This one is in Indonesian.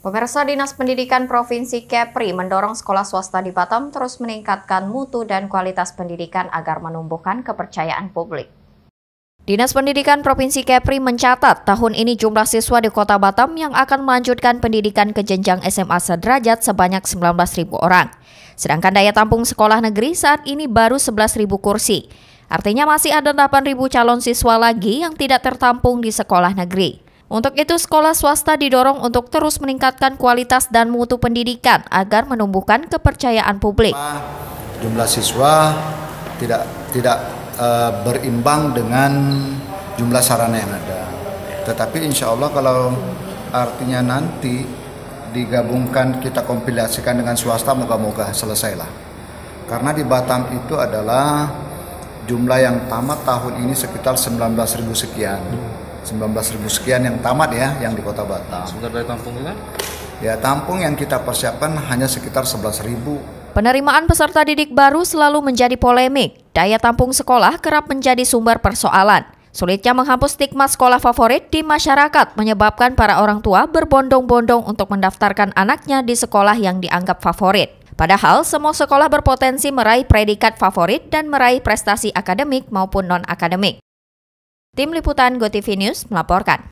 Pemirsa Dinas Pendidikan Provinsi Kepri mendorong sekolah swasta di Batam terus meningkatkan mutu dan kualitas pendidikan agar menumbuhkan kepercayaan publik. Dinas Pendidikan Provinsi Kepri mencatat tahun ini jumlah siswa di Kota Batam yang akan melanjutkan pendidikan ke jenjang SMA sederajat sebanyak 19.000 orang. Sedangkan daya tampung sekolah negeri saat ini baru 11.000 kursi. Artinya masih ada 8.000 calon siswa lagi yang tidak tertampung di sekolah negeri. Untuk itu, sekolah swasta didorong untuk terus meningkatkan kualitas dan mutu pendidikan agar menumbuhkan kepercayaan publik. Jumlah siswa tidak tidak e, berimbang dengan jumlah sarana yang ada. Tetapi insya Allah kalau artinya nanti digabungkan kita kompilasikan dengan swasta moga-moga selesailah. Karena di Batam itu adalah jumlah yang tamat tahun ini sekitar 19.000 sekian. 19 ribu sekian yang tamat ya yang di Kota Batam. Sebentar dari tampung kan? Ya, tampung yang kita persiapkan hanya sekitar 11 ribu. Penerimaan peserta didik baru selalu menjadi polemik. Daya tampung sekolah kerap menjadi sumber persoalan. Sulitnya menghapus stigma sekolah favorit di masyarakat menyebabkan para orang tua berbondong-bondong untuk mendaftarkan anaknya di sekolah yang dianggap favorit. Padahal semua sekolah berpotensi meraih predikat favorit dan meraih prestasi akademik maupun non-akademik. Tim Liputan GoTV News melaporkan.